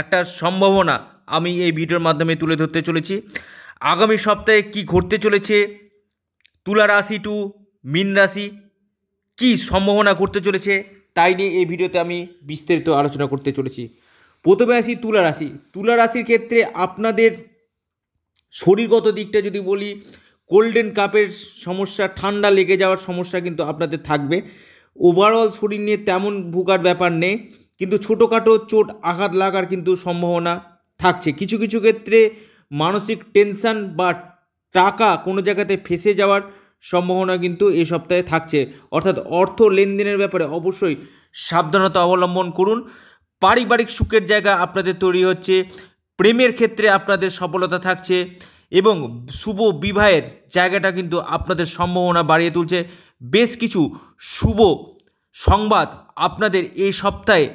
একটা সম্ভাবনা আমি এই ভিডিওর মাধ্যমে তুলে ধরতে চলেছি আগামী সপ্তাহে কি ঘটতে চলেছে তুলা রাশি টু মিন রাশি কি সম্ভাবনা করতে চলেছে তাই নিয়ে এই ভিডিওতে আমি বিস্তারিত আলোচনা করতে চলেছি প্রথমে আসি তুলা রাশি তুলা রাশির ক্ষেত্রে আপনাদের শরীরগত দিকটা যদি বলি গোল্ডেন কাপের সমস্যা ঠান্ডা লেগে যাওয়ার সমস্যা কিন্তু আপনাদের থাকবে ওভারঅল শরীর নিয়ে তেমন ভুগার ব্যাপার নেই কিন্তু ছোটোখাটো চোট আঘাত লাগার কিন্তু সম্ভাবনা থাকছে কিছু কিছু ক্ষেত্রে মানসিক টেনশান বা টাকা কোনো জায়গাতে ফেসে যাওয়ার সম্ভাবনা কিন্তু এ সপ্তাহে থাকছে অর্থাৎ অর্থ লেনদেনের ব্যাপারে অবশ্যই সাবধানতা অবলম্বন করুন পারিবারিক সুখের জায়গা আপনাদের তৈরি হচ্ছে প্রেমের ক্ষেত্রে আপনাদের সফলতা থাকছে এবং শুভ বিবাহের জায়গাটা কিন্তু আপনাদের সম্ভাবনা বাড়িয়ে তুলছে বেশ কিছু শুভ সংবাদ আপনাদের এই সপ্তাহে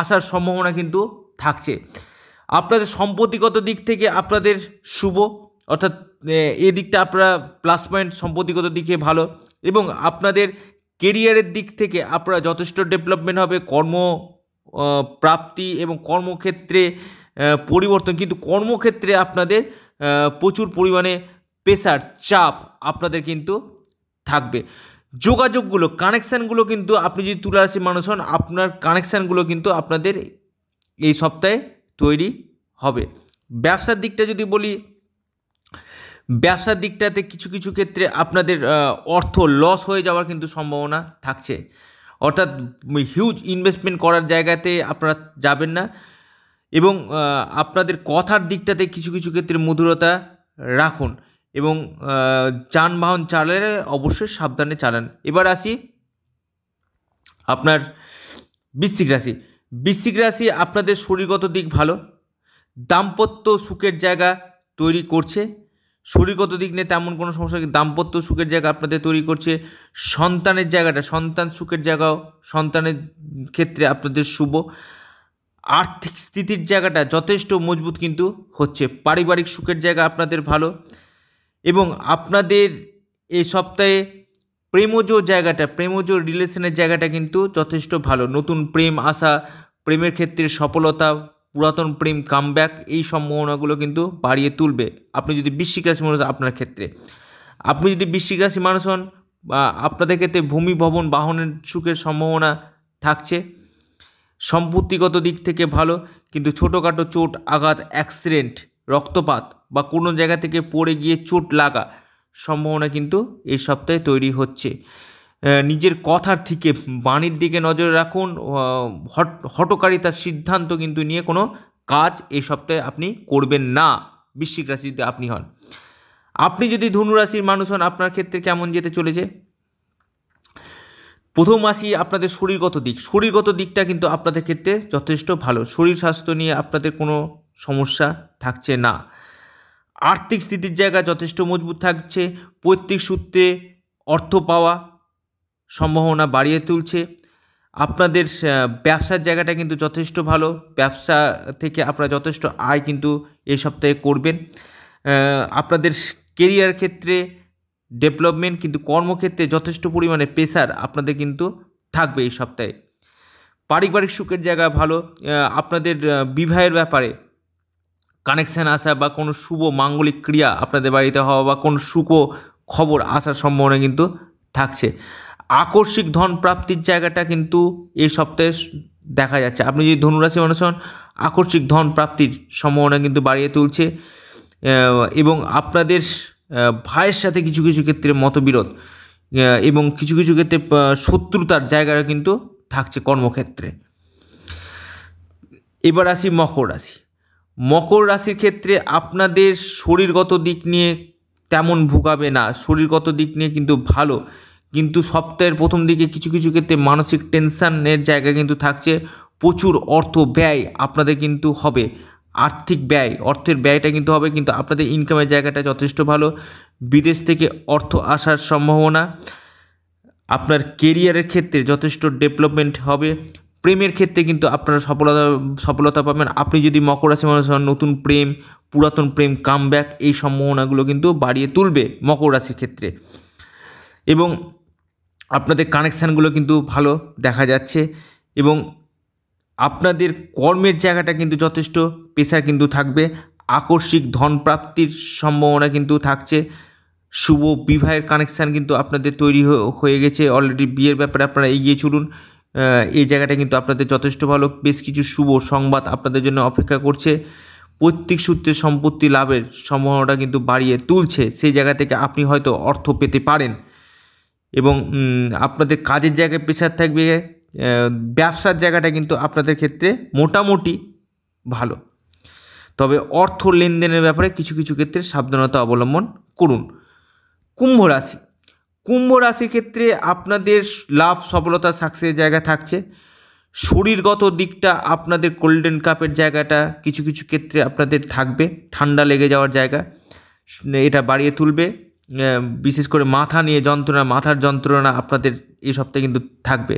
আসার সম্ভাবনা কিন্তু থাকছে আপনাদের সম্পত্তিগত দিক থেকে আপনাদের শুভ অর্থাৎ এদিকটা আপনারা প্লাস পয়েন্ট সম্পত্তিগত দিকে ভালো এবং আপনাদের কেরিয়ারের দিক থেকে আপনারা যথেষ্ট ডেভেলপমেন্ট হবে কর্ম প্রাপ্তি এবং কর্মক্ষেত্রে পরিবর্তন কিন্তু কর্মক্ষেত্রে আপনাদের প্রচুর পরিমাণে প্রেশার চাপ আপনাদের কিন্তু থাকবে যোগাযোগগুলো কানেকশানগুলো কিন্তু আপনি যদি তুলা রাশির মানুষ হন আপনার কানেকশানগুলো কিন্তু আপনাদের এই সপ্তাহে তৈরি হবে ব্যবসার দিকটা যদি বলি ব্যবসার দিকটাতে কিছু কিছু ক্ষেত্রে আপনাদের অর্থ লস হয়ে যাওয়ার কিন্তু সম্ভাবনা থাকছে অর্থাৎ হিউজ ইনভেস্টমেন্ট করার জায়গাতে আপনারা যাবেন না এবং আপনাদের কথার দিকটাতে কিছু কিছু ক্ষেত্রে মধুরতা রাখুন এবং যানবাহন চালালে অবশ্যই সাবধানে চালান এবার আসি আপনার বৃশ্চিক রাশি বৃশ্চিক রাশি আপনাদের শরীরগত দিক ভালো দাম্পত্য সুখের জায়গা তৈরি করছে শরীরগত দিক নিয়ে তেমন কোনো সমস্যা দাম্পত্য সুখের জায়গা আপনাদের তৈরি করছে সন্তানের জায়গাটা সন্তান সুখের জায়গাও সন্তানের ক্ষেত্রে আপনাদের শুভ আর্থিক স্থিতির জায়গাটা যথেষ্ট মজবুত কিন্তু হচ্ছে পারিবারিক সুখের জায়গা আপনাদের ভালো এবং আপনাদের এ সপ্তাহে প্রেমজ জায়গাটা প্রেমজ রিলেশনের জায়গাটা কিন্তু যথেষ্ট ভালো নতুন প্রেম আসা প্রেমের ক্ষেত্রে সফলতা পুরাতন প্রেম কামব্যাক এই সম্ভাবনাগুলো কিন্তু বাড়িয়ে তুলবে আপনি যদি বৃশ্চিক রাশি মানুষ আপনার ক্ষেত্রে আপনি যদি বৃশ্চিক রাশি মানুষ হন বা আপনাদের ক্ষেত্রে ভূমি ভবন বাহনের সুখের সম্ভাবনা থাকছে সম্পত্তিগত দিক থেকে ভালো কিন্তু ছোটোখাটো চোট আঘাত অ্যাক্সিডেন্ট রক্তপাত বা কোনো জায়গা থেকে পড়ে গিয়ে চোট লাগা সম্ভাবনা কিন্তু এই সপ্তাহে তৈরি হচ্ছে নিজের কথার থেকে বাণীর দিকে নজর রাখুন হট হটকারিতার সিদ্ধান্ত কিন্তু নিয়ে কোনো কাজ এই সপ্তাহে আপনি করবেন না বৃশ্চিক রাশিতে আপনি হন আপনি যদি ধনুরাশির মানুষ হন আপনার ক্ষেত্রে কেমন যেতে চলেছে প্রথম আসি আপনাদের শরীরগত দিক শরীরগত দিকটা কিন্তু আপনাদের ক্ষেত্রে যথেষ্ট ভালো শরীর স্বাস্থ্য নিয়ে আপনাদের কোনো সমস্যা থাকছে না আর্থিক স্থিতির জায়গা যথেষ্ট মজবুত থাকছে পৈতৃক সূত্রে অর্থ পাওয়া সম্ভাবনা বাড়িয়ে তুলছে আপনাদের ব্যবসার জায়গাটা কিন্তু যথেষ্ট ভালো ব্যবসা থেকে আপনারা যথেষ্ট আয় কিন্তু এই সপ্তাহে করবেন আপনাদের কেরিয়ার ক্ষেত্রে ডেভেলপমেন্ট কিন্তু কর্মক্ষেত্রে যথেষ্ট পরিমাণে প্রেশার আপনাদের কিন্তু থাকবে এই সপ্তাহে পারিবারিক সুখের জায়গা ভালো আপনাদের বিবাহের ব্যাপারে কানেকশান আসা বা কোনো শুভ মাঙ্গলিক ক্রিয়া আপনাদের বাড়িতে হওয়া বা কোনো শুভ খবর আসার সম্ভাবনা কিন্তু থাকছে আকস্মিক ধন প্রাপ্তির জায়গাটা কিন্তু এই সপ্তাহে দেখা যাচ্ছে আপনি যদি ধনুরাশি মানুষ হন আকস্মিক ধন প্রাপ্তির সম্ভাবনা কিন্তু বাড়িয়ে তুলছে এবং আপনাদের ভাইয়ের সাথে কিছু কিছু ক্ষেত্রে মতবিরোধ এবং কিছু কিছু ক্ষেত্রে শত্রুতার জায়গাটা কিন্তু থাকছে কর্মক্ষেত্রে এবার আসি মকর রাশি মকর রাশির ক্ষেত্রে আপনাদের শরীরগত দিক নিয়ে তেমন ভুগাবে না শরীরগত দিক নিয়ে কিন্তু ভালো কিন্তু সপ্তাহের প্রথম দিকে কিছু কিছু ক্ষেত্রে মানসিক টেনশানের জায়গা কিন্তু থাকছে প্রচুর অর্থ ব্যয় আপনাদের কিন্তু হবে আর্থিক ব্যয় অর্থের ব্যয়টা কিন্তু হবে কিন্তু আপনাদের ইনকামের জায়গাটা যথেষ্ট ভালো বিদেশ থেকে অর্থ আসার সম্ভাবনা আপনার কেরিয়ারের ক্ষেত্রে যথেষ্ট ডেভেলপমেন্ট হবে প্রেমের ক্ষেত্রে কিন্তু আপনারা সফলতা সফলতা পাবেন আপনি যদি মকর রাশি মানুষ হন নতুন প্রেম পুরাতন প্রেম কামব্যাক এই সম্ভাবনাগুলো কিন্তু বাড়িয়ে তুলবে মকর রাশির ক্ষেত্রে এবং আপনাদের কানেকশানগুলো কিন্তু ভালো দেখা যাচ্ছে এবং আপনাদের কর্মের জায়গাটা কিন্তু যথেষ্ট পেশা কিন্তু থাকবে আকস্মিক ধনপ্রাপ্তির সম্ভাবনা কিন্তু থাকছে শুভ বিবাহের কানেকশান কিন্তু আপনাদের তৈরি হয়ে গেছে অলরেডি বিয়ের ব্যাপারে আপনারা এগিয়ে চলুন এই জায়গাটা কিন্তু আপনাদের যথেষ্ট ভালো বেশ কিছু শুভ সংবাদ আপনাদের জন্য অপেক্ষা করছে পৈতৃক সূত্রে সম্পত্তি লাভের সম্ভাবনাটা কিন্তু বাড়িয়ে তুলছে সেই জায়গা থেকে আপনি হয়তো অর্থ পেতে পারেন এবং আপনাদের কাজের জায়গায় পেশার থাকবে ব্যবসার জায়গাটা কিন্তু আপনাদের ক্ষেত্রে মোটামুটি ভালো তবে অর্থ লেনদেনের ব্যাপারে কিছু কিছু ক্ষেত্রে সাবধানতা অবলম্বন করুন কুম্ভ রাশি কুম্ভ রাশির ক্ষেত্রে আপনাদের লাভ সফলতা সাকসেস জায়গা থাকছে শরীরগত দিকটা আপনাদের গোল্ডেন কাপের জায়গাটা কিছু কিছু ক্ষেত্রে আপনাদের থাকবে ঠান্ডা লেগে যাওয়ার জায়গা এটা বাড়িয়ে তুলবে বিশেষ করে মাথা নিয়ে যন্ত্রণা মাথার যন্ত্রণা আপনাদের এই সপ্তাহে কিন্তু থাকবে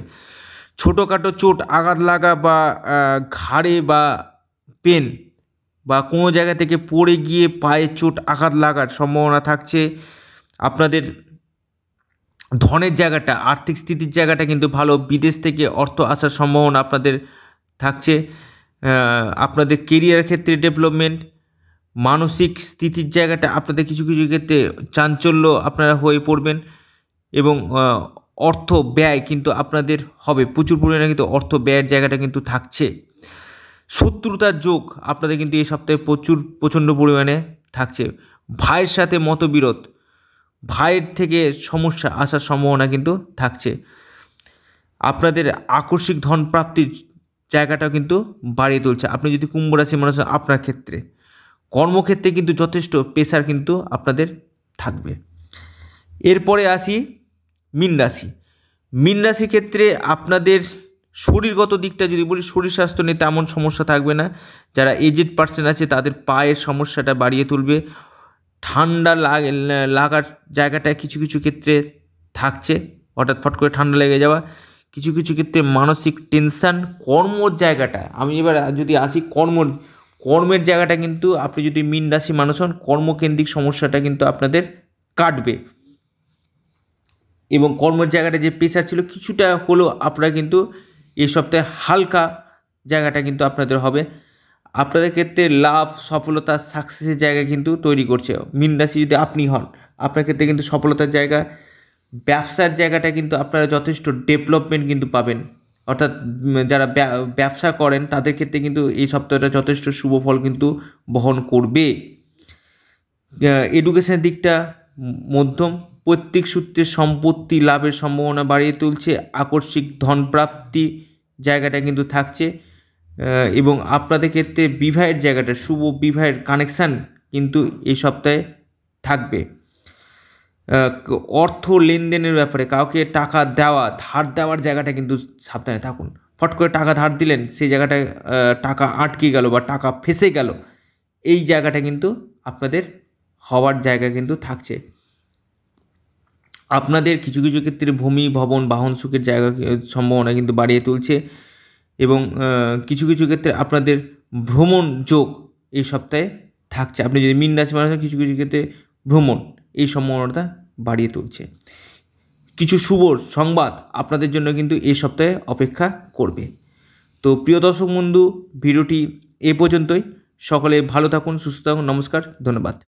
ছোটোখাটো চোট আঘাত লাগা বা ঘাড়ে বা পেন বা কোনো জায়গা থেকে পড়ে গিয়ে পায়ে চোট আঘাত লাগার সম্ভাবনা থাকছে আপনাদের ধনের জায়গাটা আর্থিক স্থিতির জায়গাটা কিন্তু ভালো বিদেশ থেকে অর্থ আসার সম্ভাবনা আপনাদের থাকছে আপনাদের কেরিয়ার ক্ষেত্রে ডেভেলপমেন্ট মানসিক স্থিতির জায়গাটা আপনাদের কিছু কিছু ক্ষেত্রে চাঞ্চল্য আপনারা হয়ে পড়বেন এবং অর্থ ব্যয় কিন্তু আপনাদের হবে প্রচুর পরিমাণে কিন্তু অর্থ ব্যয়ের জায়গাটা কিন্তু থাকছে শত্রুতার যোগ আপনাদের কিন্তু এই সপ্তাহে প্রচুর প্রচণ্ড পরিমাণে থাকছে ভাইয়ের সাথে মতবিরোধ ভাইয়ের থেকে সমস্যা আসার সম্ভাবনা কিন্তু থাকছে আপনাদের আকস্মিক ধন প্রাপ্তির জায়গাটাও কিন্তু বাড়িয়ে তুলছে আপনি যদি কুম্ভ রাশি মানুষ আপনার ক্ষেত্রে কর্মক্ষেত্রে কিন্তু যথেষ্ট পেশার কিন্তু আপনাদের থাকবে এরপরে আসি মীন রাশি মীন রাশির ক্ষেত্রে আপনাদের শরীরগত দিকটা যদি বলি শরীর স্বাস্থ্য নিয়ে তেমন সমস্যা থাকবে না যারা এজেড পার্সন আছে তাদের পায়ের সমস্যাটা বাড়িয়ে তুলবে ঠান্ডা লাগ লাগার জায়গাটায় কিছু কিছু ক্ষেত্রে থাকছে হঠাৎ ফট করে ঠান্ডা লেগে যাওয়া কিছু কিছু ক্ষেত্রে মানসিক টেনশান কর্মর জায়গাটা আমি এবার যদি আসি কর্ম কর্মের জায়গাটা কিন্তু আপনি যদি মিন রাশি মানুষ হন কর্মকেন্দ্রিক সমস্যাটা কিন্তু আপনাদের কাটবে এবং কর্মের জায়গাটা যে প্রেশার ছিল কিছুটা হলেও আপনারা কিন্তু এই সপ্তাহে হালকা জায়গাটা কিন্তু আপনাদের হবে আপনাদের ক্ষেত্রে লাভ সফলতা সাকসেসের জায়গা কিন্তু তৈরি করছে মিন রাশি যদি আপনি হন আপনার ক্ষেত্রে কিন্তু সফলতার জায়গা ব্যবসার জায়গাটা কিন্তু আপনারা যথেষ্ট ডেভেলপমেন্ট কিন্তু পাবেন অর্থাৎ যারা ব্যবসা করেন তাদের ক্ষেত্রে কিন্তু এই সপ্তাহটা যথেষ্ট শুভ ফল কিন্তু বহন করবে এডুকেশনের দিকটা মধ্যম পৈতৃক সূত্রে সম্পত্তি লাভের সম্ভাবনা বাড়িয়ে তুলছে আকস্মিক ধনপ্রাপ্তি জায়গাটা কিন্তু থাকছে এবং আপনাদের ক্ষেত্রে বিবাহের জায়গাটা শুভ বিবাহের কানেকশান কিন্তু এই সপ্তাহে থাকবে অর্থ লেনদেনের ব্যাপারে কাউকে টাকা দেওয়া ধার দেওয়ার জায়গাটা কিন্তু সাবধানে থাকুন ফট করে টাকা ধার দিলেন সেই জায়গাটায় টাকা আটকে গেল বা টাকা ফেসে গেল এই জায়গাটা কিন্তু আপনাদের হওয়ার জায়গা কিন্তু থাকছে আপনাদের কিছু কিছু ক্ষেত্রে ভূমি ভবন বাহন সুখের জায়গা সম্ভাবনা কিন্তু বাড়িয়ে তুলছে এবং কিছু কিছু ক্ষেত্রে আপনাদের ভ্রমণ যোগ এই সপ্তাহে থাকছে আপনি যদি মিন রাশি মানুষ কিছু কিছু ক্ষেত্রে ভ্রমণ এই সম্ভাবনাটা বাড়িয়ে তুলছে কিছু শুভ সংবাদ আপনাদের জন্য কিন্তু এই সপ্তাহে অপেক্ষা করবে তো প্রিয় দর্শক বন্ধু ভিডিওটি এ পর্যন্তই সকলে ভালো থাকুন সুস্থ থাকুন নমস্কার ধন্যবাদ